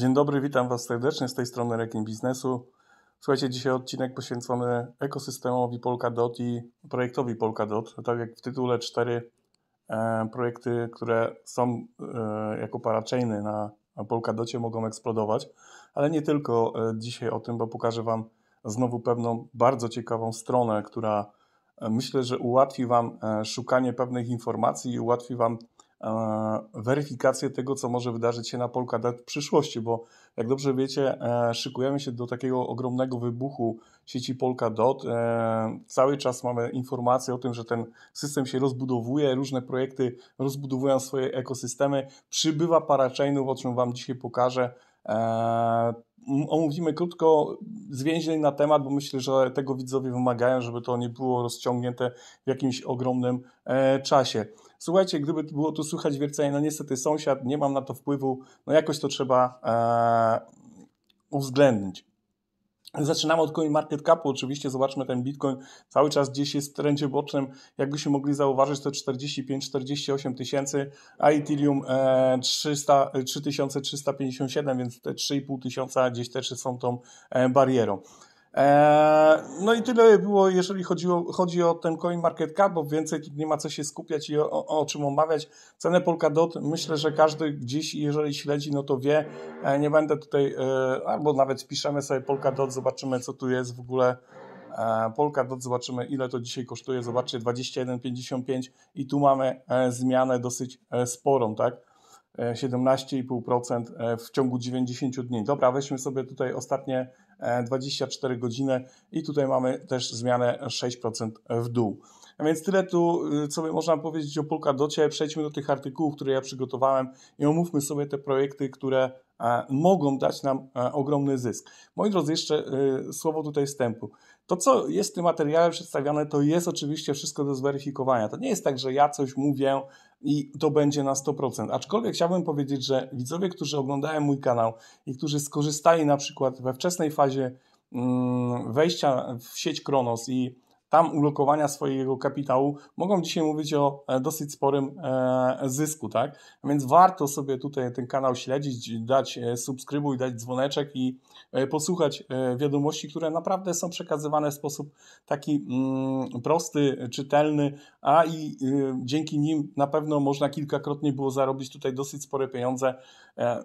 Dzień dobry, witam Was serdecznie z tej strony Rekin Biznesu. Słuchajcie, dzisiaj odcinek poświęcony ekosystemowi Polkadot i projektowi Polkadot. Tak jak w tytule cztery e, projekty, które są e, jako parachainy na, na Polkadocie mogą eksplodować, ale nie tylko e, dzisiaj o tym, bo pokażę Wam znowu pewną bardzo ciekawą stronę, która e, myślę, że ułatwi Wam e, szukanie pewnych informacji i ułatwi Wam weryfikację tego, co może wydarzyć się na Polkadot w przyszłości, bo jak dobrze wiecie, e, szykujemy się do takiego ogromnego wybuchu sieci Polkadot. E, cały czas mamy informacje o tym, że ten system się rozbudowuje, różne projekty rozbudowują swoje ekosystemy, przybywa parachainów, o czym Wam dzisiaj pokażę. E, omówimy krótko zwięźleń na temat, bo myślę, że tego widzowie wymagają, żeby to nie było rozciągnięte w jakimś ogromnym czasie. Słuchajcie, gdyby było tu słychać wiercenie, no niestety sąsiad, nie mam na to wpływu, no jakoś to trzeba e, uwzględnić. Zaczynamy od market capu, oczywiście zobaczmy ten Bitcoin, cały czas gdzieś jest w trendzie bocznym, jakbyśmy mogli zauważyć to 45-48 tysięcy, a Ethereum 3357, e, więc te 3,5 tysiąca gdzieś też są tą e, barierą. E, no i tyle było, jeżeli chodzi o, chodzi o ten coin market cap, bo więcej tu nie ma co się skupiać i o, o, o czym omawiać. Cenę Polkadot myślę, że każdy gdzieś, jeżeli śledzi, no to wie. E, nie będę tutaj, e, albo nawet piszemy sobie Polkadot, zobaczymy co tu jest w ogóle. Polkadot, zobaczymy ile to dzisiaj kosztuje. Zobaczcie, 21,55 i tu mamy zmianę dosyć sporą, tak? 17,5% w ciągu 90 dni. Dobra, weźmy sobie tutaj ostatnie 24 godziny i tutaj mamy też zmianę 6% w dół. A więc tyle tu, y, co można powiedzieć o Polkadocie. Przejdźmy do tych artykułów, które ja przygotowałem i omówmy sobie te projekty, które e, mogą dać nam e, ogromny zysk. Moi drodzy, jeszcze y, słowo tutaj wstępu. To, co jest w tym materiale przedstawiane, to jest oczywiście wszystko do zweryfikowania. To nie jest tak, że ja coś mówię i to będzie na 100%. Aczkolwiek chciałbym powiedzieć, że widzowie, którzy oglądają mój kanał i którzy skorzystali na przykład we wczesnej fazie mm, wejścia w sieć Kronos i tam ulokowania swojego kapitału, mogą dzisiaj mówić o e, dosyć sporym e, zysku, tak? Więc warto sobie tutaj ten kanał śledzić, dać e, subskrybuj, dać dzwoneczek i posłuchać wiadomości, które naprawdę są przekazywane w sposób taki mm, prosty, czytelny, a i dzięki nim na pewno można kilkakrotnie było zarobić tutaj dosyć spore pieniądze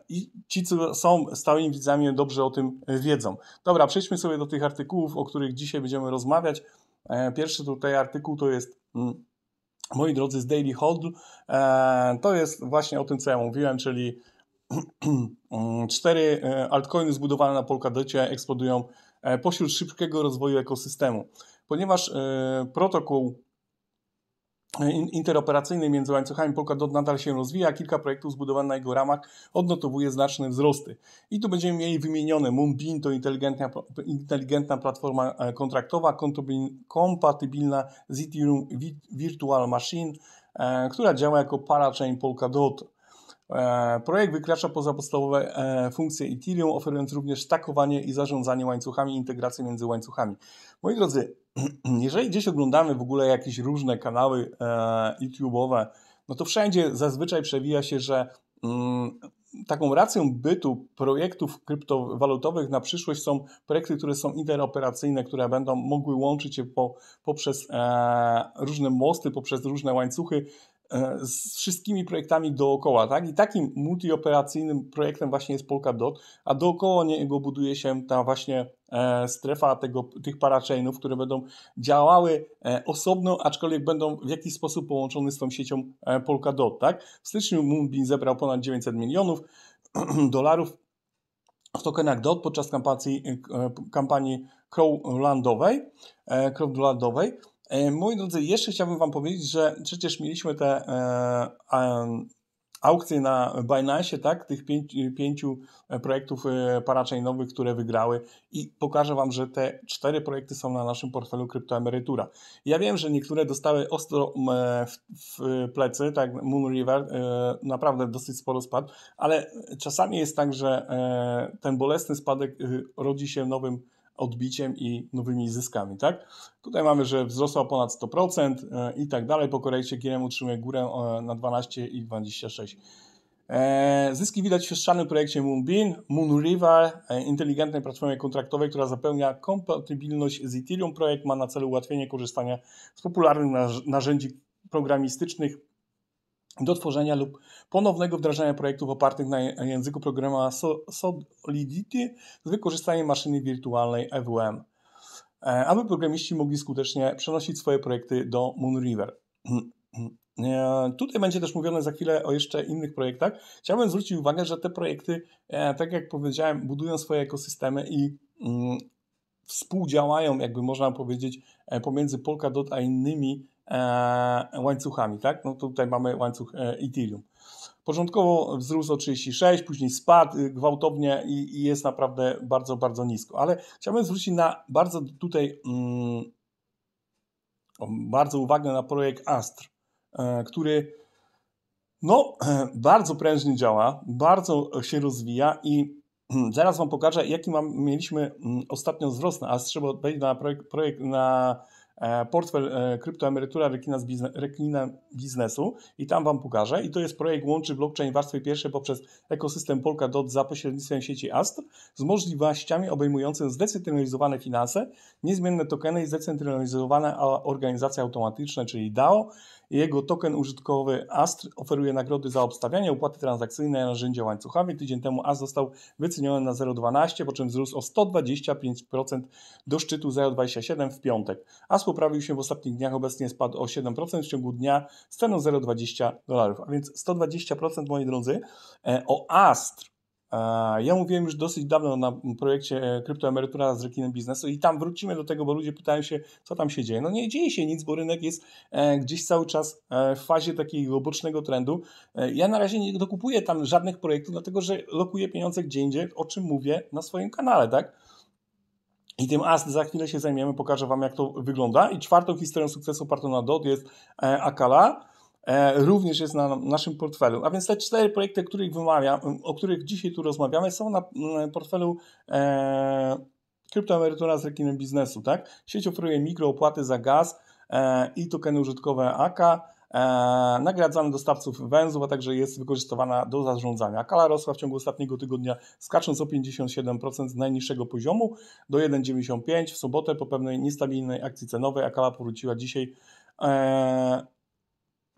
i ci, co są stałymi widzami, dobrze o tym wiedzą. Dobra, przejdźmy sobie do tych artykułów, o których dzisiaj będziemy rozmawiać. E, pierwszy tutaj artykuł to jest, mm, moi drodzy, z Daily Hold. E, to jest właśnie o tym, co ja mówiłem, czyli mm, cztery e, altcoiny zbudowane na Polkadocie eksplodują pośród szybkiego rozwoju ekosystemu. Ponieważ protokół interoperacyjny między łańcuchami Polkadot nadal się rozwija. Kilka projektów zbudowanych na jego ramach odnotowuje znaczne wzrosty. I tu będziemy mieli wymienione Moonbeam to inteligentna, inteligentna platforma e, kontraktowa kompatybilna z Ethereum Virtual Machine, e, która działa jako parachain Polkadot. E, projekt wykracza poza podstawowe funkcje Ethereum, oferując również takowanie i zarządzanie łańcuchami integrację między łańcuchami. Moi drodzy, jeżeli gdzieś oglądamy w ogóle jakieś różne kanały e, YouTube'owe, no to wszędzie zazwyczaj przewija się, że mm, taką racją bytu projektów kryptowalutowych na przyszłość są projekty, które są interoperacyjne, które będą mogły łączyć się po, poprzez e, różne mosty, poprzez różne łańcuchy e, z wszystkimi projektami dookoła, tak? I takim multioperacyjnym projektem właśnie jest Polkadot, a dookoła niego buduje się ta właśnie E, strefa tego, tych parachainów, które będą działały e, osobno, aczkolwiek będą w jakiś sposób połączone z tą siecią e, Polkadot. Tak? W styczniu Moonbeam zebrał ponad 900 milionów dolarów w tokenach DOT podczas kampanii, kampanii crowdlandowej. crowdlandowej. Moi drodzy, jeszcze chciałbym Wam powiedzieć, że przecież mieliśmy te aukcję na Binance, tak, tych pięć, pięciu e, projektów e, parachainowych, które wygrały i pokażę Wam, że te cztery projekty są na naszym portfelu kryptoemerytura. Ja wiem, że niektóre dostały ostro e, w, w plecy, tak, Moon River naprawdę dosyć sporo spadł, ale czasami jest tak, że ten bolesny spadek rodzi się nowym odbiciem i nowymi zyskami, tak? Tutaj mamy, że wzrosła ponad 100% e, i tak dalej. Po korekcie GM utrzymuje górę e, na 12 i 26. E, zyski widać w siostrzanym projekcie Moonbeam, Moonriver, inteligentnej platformie kontraktowej, która zapełnia kompatybilność z Ethereum. Projekt ma na celu ułatwienie korzystania z popularnych narzędzi programistycznych do tworzenia lub ponownego wdrażania projektów opartych na języku programu Solidity z wykorzystaniem maszyny wirtualnej EWM, e, aby programiści mogli skutecznie przenosić swoje projekty do Moonriver. E, tutaj będzie też mówione za chwilę o jeszcze innych projektach. Chciałbym zwrócić uwagę, że te projekty, e, tak jak powiedziałem, budują swoje ekosystemy i mm, współdziałają, jakby można powiedzieć, pomiędzy Polkadot a innymi E, łańcuchami, tak? No tutaj mamy łańcuch Ethereum. Początkowo wzrósł o 36, później spadł y, gwałtownie i, i, jest naprawdę bardzo, bardzo nisko. Ale chciałbym zwrócić na bardzo tutaj mm, bardzo uwagę na projekt Astr, e, który no, bardzo prężnie działa, bardzo się rozwija i zaraz Wam pokażę, jaki mam, mieliśmy mm, ostatnio wzrost na Astr, bo wejdę na projekt, projekt na E, portfel e, kryptoemerytura reklina, bizne, reklina biznesu i tam Wam pokażę. I to jest projekt łączy blockchain warstwy pierwsze poprzez ekosystem Polkadot za pośrednictwem sieci Astr z możliwościami obejmującymi zdecentralizowane finanse, niezmienne tokeny i zdecentralizowane organizacje automatyczne, czyli DAO jego token użytkowy ASTR oferuje nagrody za obstawianie, opłaty transakcyjne, narzędzia łańcuchowe. Tydzień temu ASTR został wyceniony na 0,12, po czym wzrósł o 125% do szczytu 0,27 w piątek. ASTR poprawił się w ostatnich dniach, obecnie spadł o 7% w ciągu dnia z ceną 0,20 dolarów. A więc 120%, moi drodzy, e, o ASTR ja mówiłem już dosyć dawno na projekcie e, Kryptoemerytura z rekinem biznesu i tam wrócimy do tego, bo ludzie pytają się, co tam się dzieje. No nie dzieje się nic, bo rynek jest e, gdzieś cały czas e, w fazie takiego bocznego trendu. Ja na razie nie dokupuję tam żadnych projektów, dlatego że lokuję pieniądze gdzie indziej, o czym mówię na swoim kanale, tak? I tym AST za chwilę się zajmiemy, pokażę Wam jak to wygląda. I czwartą historią sukcesu opartą na DOT jest Akala E, również jest na naszym portfelu. A więc te cztery projekty, których o których dzisiaj tu rozmawiamy, są na portfelu e, kryptoemerytura z rekinem biznesu. Tak? Sieć oferuje mikroopłaty za gaz e, i tokeny użytkowe AK. E, nagradzamy dostawców węzłów, a także jest wykorzystywana do zarządzania. Kala rosła w ciągu ostatniego tygodnia, skacząc o 57% z najniższego poziomu do 1,95 w sobotę po pewnej niestabilnej akcji cenowej. Akala powróciła dzisiaj e,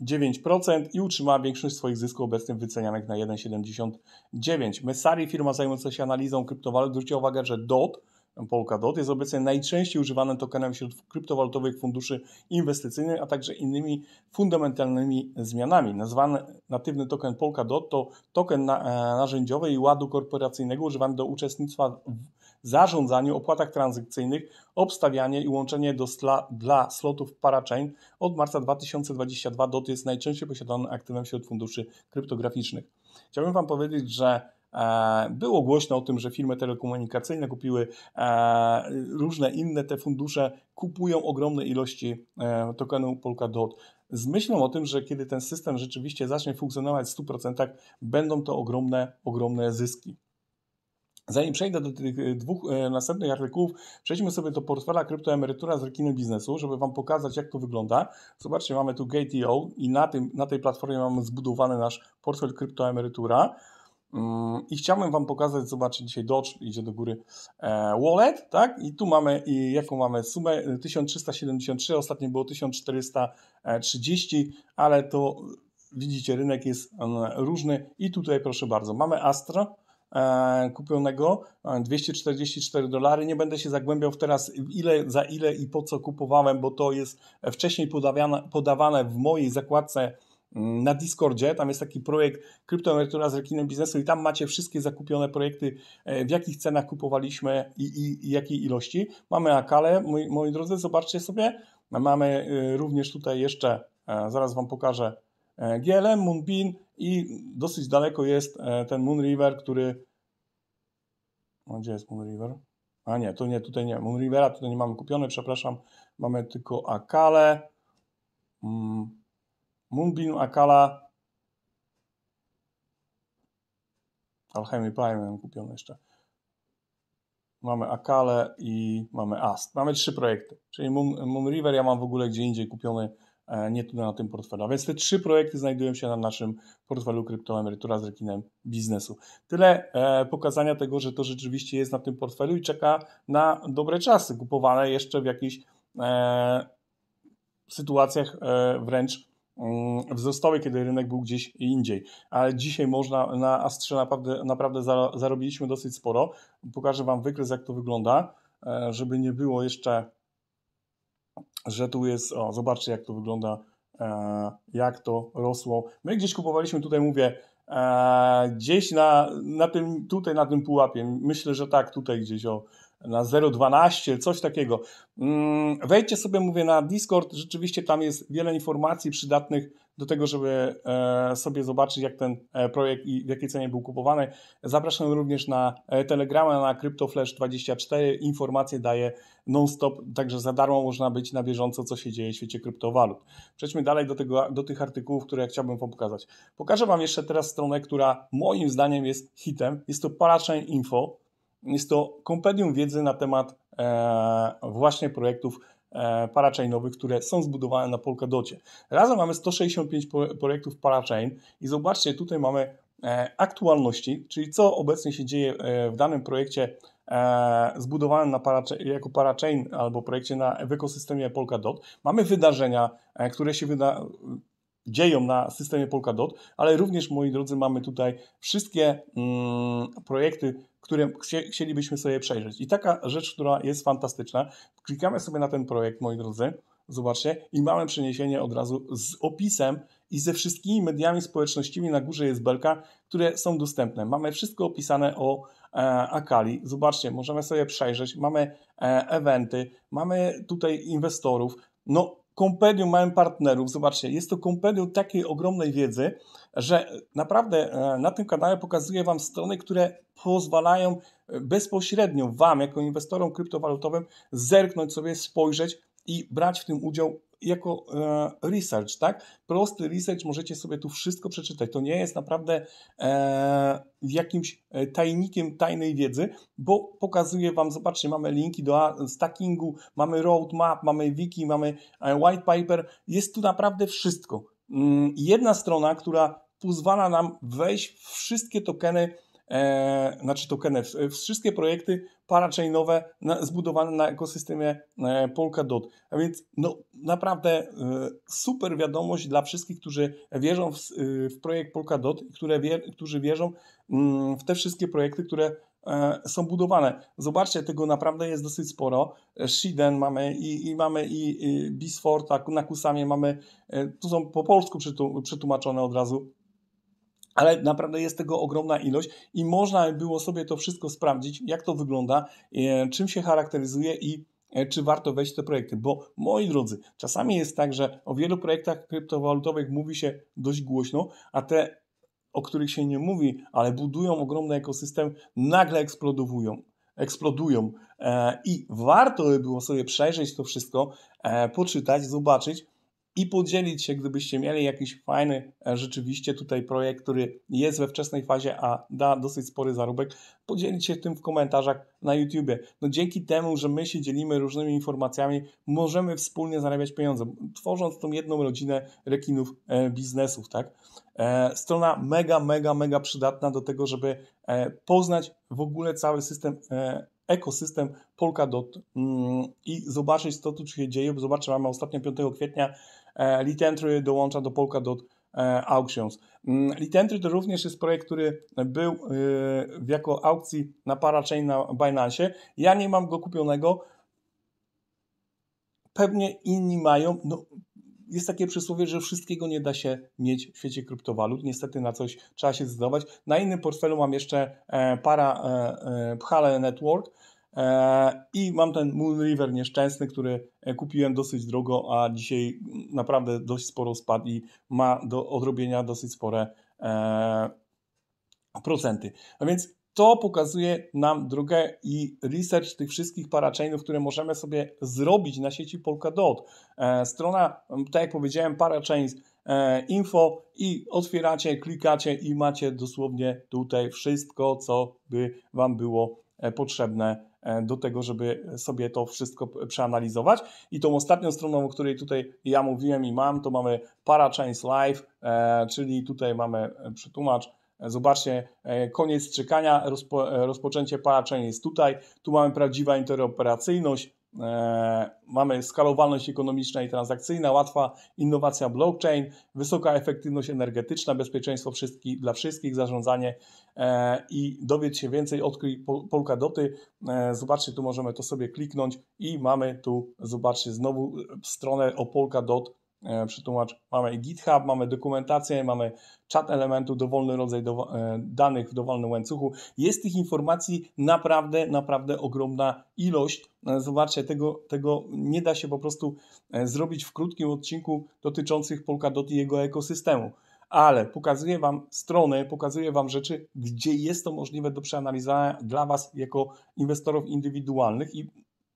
9% i utrzymała większość swoich zysków obecnie wycenianych na 1,79. Messari, firma zajmująca się analizą kryptowalut, zwróciła uwagę, że DOT, Polkadot jest obecnie najczęściej używanym tokenem wśród kryptowalutowych funduszy inwestycyjnych, a także innymi fundamentalnymi zmianami. Nazwany natywny token Polkadot to token na, e, narzędziowy i ładu korporacyjnego używany do uczestnictwa w zarządzaniu, opłatach transakcyjnych, obstawianie i łączenie do sla, dla slotów parachain od marca 2022 DOT jest najczęściej posiadanym aktywem wśród funduszy kryptograficznych. Chciałbym Wam powiedzieć, że e, było głośno o tym, że firmy telekomunikacyjne kupiły e, różne inne te fundusze, kupują ogromne ilości e, tokenu Polkadot. Z myślą o tym, że kiedy ten system rzeczywiście zacznie funkcjonować w 100%, będą to ogromne, ogromne zyski. Zanim przejdę do tych e, dwóch e, następnych artykułów, przejdźmy sobie do portfela kryptoemerytura z rekinem biznesu, żeby Wam pokazać, jak to wygląda. Zobaczcie, mamy tu Gate.io i na, tym, na tej platformie mamy zbudowany nasz portfel kryptoemerytura. Mm, I chciałbym Wam pokazać, zobaczcie, dzisiaj Dodge idzie do góry e, Wallet, tak? I tu mamy, i jaką mamy sumę, 1373, ostatnio było 1430, ale to widzicie, rynek jest różny i tutaj proszę bardzo, mamy Astra, E, kupionego 244 e, dolary. Nie będę się zagłębiał teraz ile za ile i po co kupowałem, bo to jest wcześniej podawane, podawane w mojej zakładce mm, na Discordzie. Tam jest taki projekt Kryptoemerytura z rekinem biznesu i tam macie wszystkie zakupione projekty, e, w jakich cenach kupowaliśmy i, i, i jakiej ilości. Mamy Akale, moi, moi drodzy, zobaczcie sobie. Mamy y, również tutaj jeszcze, zaraz Wam pokażę, GLM, Moonbeam, i dosyć daleko jest e, ten Moon River, który. O, gdzie jest Moon River? A nie, to nie, tutaj nie. Moon Rivera tutaj nie mamy kupione, przepraszam. Mamy tylko Akale. Mm. Moonbeam, Akala. Alchemy Prime mamy kupione jeszcze. Mamy Akale i mamy Ast. Mamy trzy projekty. Czyli Moon, Moon River ja mam w ogóle gdzie indziej kupiony E, nie tu na tym portfelu. A więc te trzy projekty znajdują się na naszym portfelu kryptoemerytura z rekinem biznesu. Tyle e, pokazania tego, że to rzeczywiście jest na tym portfelu i czeka na dobre czasy, kupowane jeszcze w jakichś e, sytuacjach wręcz mm, wzrostowej, kiedy rynek był gdzieś indziej. Ale dzisiaj można na Astrze naprawdę, naprawdę zarobiliśmy dosyć sporo. Pokażę Wam wykres, jak to wygląda, żeby nie było jeszcze że tu jest, o, zobaczcie jak to wygląda, e, jak to rosło. My gdzieś kupowaliśmy tutaj, mówię, e, gdzieś na, na tym, tutaj na tym pułapie, myślę, że tak, tutaj gdzieś, o, na 0,12, coś takiego. Mm, wejdźcie sobie, mówię, na Discord. Rzeczywiście tam jest wiele informacji przydatnych do tego, żeby e, sobie zobaczyć, jak ten e, projekt i w jakiej cenie był kupowany. Zapraszam również na e, Telegrama, na CryptoFlash24. Informacje daję non-stop, także za darmo można być na bieżąco, co się dzieje w świecie kryptowalut. Przejdźmy dalej do, tego, do tych artykułów, które chciałbym Wam pokazać. Pokażę Wam jeszcze teraz stronę, która moim zdaniem jest hitem. Jest to Parachain Info. Jest to kompendium wiedzy na temat e, właśnie projektów e, parachainowych, które są zbudowane na Polkadocie. Razem mamy 165 projektów parachain i zobaczcie, tutaj mamy e, aktualności, czyli co obecnie się dzieje w danym projekcie zbudowanym na parachain, jako parachain albo projekcie na, w ekosystemie Polkadot. Mamy wydarzenia, które się wyda dzieją na systemie Polkadot, ale również, moi drodzy, mamy tutaj wszystkie mm, projekty, które chcielibyśmy sobie przejrzeć. I taka rzecz, która jest fantastyczna, klikamy sobie na ten projekt, moi drodzy, zobaczcie, i mamy przeniesienie od razu z opisem i ze wszystkimi mediami społecznościowymi na górze jest belka, które są dostępne. Mamy wszystko opisane o e, Akali. Zobaczcie, możemy sobie przejrzeć, mamy e, eventy, mamy tutaj inwestorów. No, kompendium małym partnerów. Zobaczcie, jest to kompendium takiej ogromnej wiedzy, że naprawdę e, na tym kanale pokazuję Wam strony, które pozwalają e, bezpośrednio Wam, jako inwestorom kryptowalutowym, zerknąć sobie, spojrzeć i brać w tym udział jako e, research, tak? Prosty research, możecie sobie tu wszystko przeczytać. To nie jest naprawdę e, jakimś e, tajnikiem tajnej wiedzy, bo pokazuję Wam, zobaczcie, mamy linki do stackingu, mamy roadmap, mamy wiki, mamy white paper. Jest tu naprawdę wszystko. Mm, jedna strona, która pozwala nam wejść w wszystkie tokeny e, znaczy tokeny, e, wszystkie projekty parachainowe na, zbudowane na ekosystemie e, Polkadot. A więc no, naprawdę e, super wiadomość dla wszystkich, którzy wierzą w, e, w projekt Polkadot, które wie, którzy wierzą mm, w te wszystkie projekty, które e, są budowane. Zobaczcie, tego naprawdę jest dosyć sporo. Shiden mamy i, i mamy i, i Bisforta, na Kusamie mamy, tu są po polsku przetłumaczone od razu, ale naprawdę jest tego ogromna ilość i można było sobie to wszystko sprawdzić, jak to wygląda, e, czym się charakteryzuje i e, czy warto wejść w te projekty, bo moi drodzy, czasami jest tak, że o wielu projektach kryptowalutowych mówi się dość głośno, a te, o których się nie mówi, ale budują ogromny ekosystem, nagle eksplodowują eksplodują. E, I warto by było sobie przejrzeć to wszystko, poczytać, zobaczyć, i podzielić się, gdybyście mieli jakiś fajny e, rzeczywiście tutaj projekt, który jest we wczesnej fazie, a da dosyć spory zarobek, podzielić się tym w komentarzach na YouTubie. No dzięki temu, że my się dzielimy różnymi informacjami, możemy wspólnie zarabiać pieniądze, tworząc tą jedną rodzinę rekinów e, biznesów, tak? E, strona mega, mega, mega przydatna do tego, żeby poznać w ogóle cały system ekosystem Polkadot mm, i zobaczyć to, co tu się dzieje. Zobaczę, mamy ostatnio 5 kwietnia E, Litentry dołącza do Polkadot e, Auctions. Mm, Litentry to również jest projekt, który był e, w jako aukcji na parachain na Binance. Ja nie mam go kupionego. Pewnie inni mają. No, jest takie przysłowie, że wszystkiego nie da się mieć w świecie kryptowalut. Niestety na coś trzeba się zdecydować. Na innym portfelu mam jeszcze para Pchale Network, E, I mam ten Moonriver nieszczęsny, który e, kupiłem dosyć drogo, a dzisiaj mm, naprawdę dość sporo spadł i ma do odrobienia dosyć spore e, procenty. A więc to pokazuje nam drogę i research tych wszystkich parachainów, które możemy sobie zrobić na sieci Polkadot. Strona, tak jak powiedziałem, parachains info i otwieracie, klikacie i macie dosłownie tutaj wszystko, co by Wam było potrzebne E, do tego, żeby sobie to wszystko przeanalizować. I tą ostatnią stroną, o której tutaj ja mówiłem i mam, to mamy Parachains Live, e, czyli tutaj mamy e, przetłumacz, Zobaczcie, koniec czekania, rozpo, rozpoczęcie parachain jest tutaj. Tu mamy prawdziwa interoperacyjność, E, mamy skalowalność ekonomiczna i transakcyjna, łatwa innowacja blockchain, wysoka efektywność energetyczna, bezpieczeństwo wszystkich, dla wszystkich, zarządzanie e, i dowiedz się więcej, odkryj Polkadoty. E, zobaczcie, tu możemy to sobie kliknąć i mamy tu, zobaczcie, znowu stronę o Polkadot E, przetłumacz, mamy GitHub, mamy dokumentację, mamy czat elementu, dowolny rodzaj do, e, danych w dowolnym łańcuchu. Jest tych informacji naprawdę, naprawdę ogromna ilość. E, zobaczcie, tego, tego nie da się po prostu zrobić w krótkim odcinku dotyczących Polkadot i jego ekosystemu ale pokazuję Wam strony, pokazuję Wam rzeczy, gdzie jest to możliwe do przeanalizowania dla Was jako inwestorów indywidualnych i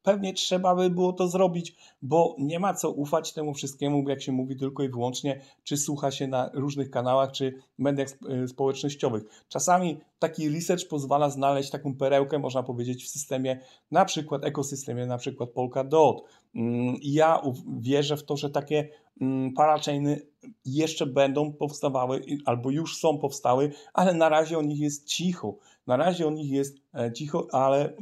pewnie trzeba by było to zrobić, bo nie ma co ufać temu wszystkiemu, jak się mówi tylko i wyłącznie, czy słucha się na różnych kanałach, czy mediach e, społecznościowych. Czasami taki research pozwala znaleźć taką perełkę, można powiedzieć, w systemie, na przykład ekosystemie, na przykład Polkadot. Mm, ja wierzę w to, że takie mm, parachainy jeszcze będą powstawały albo już są powstały, ale na razie o nich jest cicho. Na razie o nich jest e, cicho, ale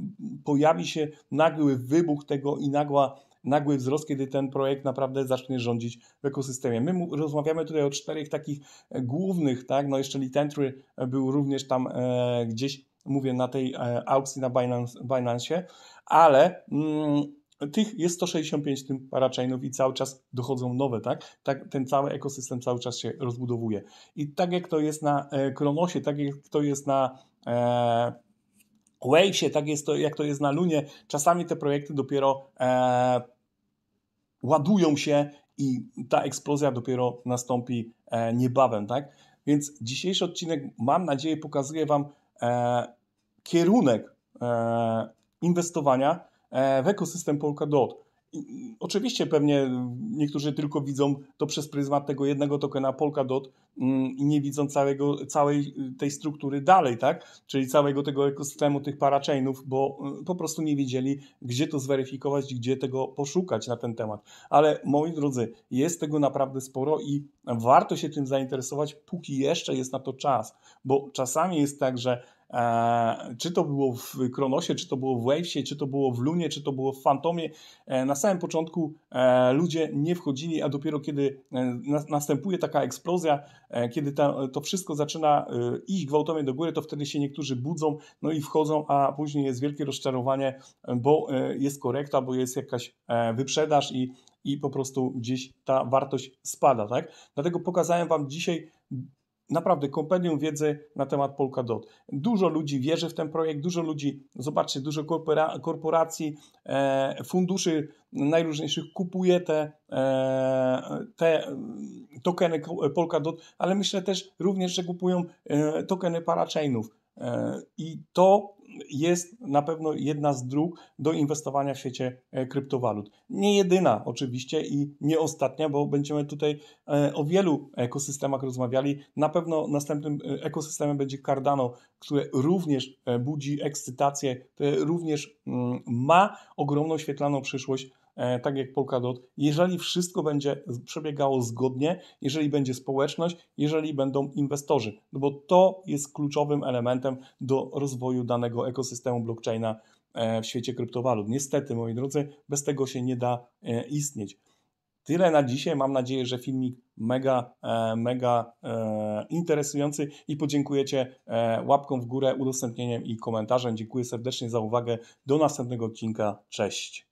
pojawi się nagły wybuch tego i nagła nagły wzrost, kiedy ten projekt naprawdę zacznie rządzić w ekosystemie. My rozmawiamy tutaj o czterech takich e, głównych, tak, no jeszcze Litentry e, był również tam e, gdzieś, mówię, na tej e, aukcji na Binance, Binance ale mm, tych jest 165 tym parachainów i cały czas dochodzą nowe, tak? tak? Ten cały ekosystem cały czas się rozbudowuje. I tak jak to jest na Kronosie, tak jak to jest na E, Wavesie, tak jest to, jak to jest na Lunie, czasami te projekty dopiero e, ładują się i ta eksplozja dopiero nastąpi e, niebawem, tak? Więc dzisiejszy odcinek, mam nadzieję, pokazuje Wam e, kierunek e, inwestowania e, w ekosystem Polkadot. Oczywiście pewnie niektórzy tylko widzą to przez pryzmat tego jednego tokena Polkadot mm, i nie widzą całego, całej y, tej struktury dalej, tak? Czyli całego tego ekosystemu tych parachainów, bo y, po prostu nie wiedzieli, gdzie to zweryfikować, gdzie tego poszukać na ten temat. Ale moi drodzy, jest tego naprawdę sporo i warto się tym zainteresować, póki jeszcze jest na to czas, bo czasami jest tak, że E, czy to było w Kronosie, czy to było w Wavesie, czy to było w Lunie, czy to było w Fantomie. E, na samym początku e, ludzie nie wchodzili, a dopiero kiedy następuje taka eksplozja, kiedy to wszystko zaczyna iść gwałtownie do góry, to wtedy się niektórzy budzą, no i wchodzą, a później jest wielkie rozczarowanie, bo jest korekta, bo jest jakaś wyprzedaż i i po prostu gdzieś ta wartość spada, tak? Dlatego pokazałem Wam dzisiaj naprawdę kompendium wiedzy na temat Polkadot. Dużo ludzi wierzy w ten projekt, dużo ludzi, zobaczcie, dużo korpora, korporacji, e, funduszy najróżniejszych kupuje te, e, te e, tokeny e, Polkadot, ale myślę też również, że kupują e, tokeny parachainów. E, I to jest na pewno jedna z dróg do inwestowania w świecie kryptowalut. Nie jedyna oczywiście i nie ostatnia, bo będziemy tutaj e, o wielu ekosystemach rozmawiali. Na pewno następnym e, ekosystemem będzie Cardano, które również e, budzi ekscytację, które również mm, ma ogromną świetlaną przyszłość E, tak jak Polkadot, jeżeli wszystko będzie przebiegało zgodnie, jeżeli będzie społeczność, jeżeli będą inwestorzy, no bo to jest kluczowym elementem do rozwoju danego ekosystemu blockchaina e, w świecie kryptowalut. Niestety, moi drodzy, bez tego się nie da e, istnieć. Tyle na dzisiaj. Mam nadzieję, że filmik mega, mega interesujący i podziękujecie łapką w górę, udostępnieniem i komentarzem. Dziękuję serdecznie za uwagę. Do następnego odcinka. Cześć.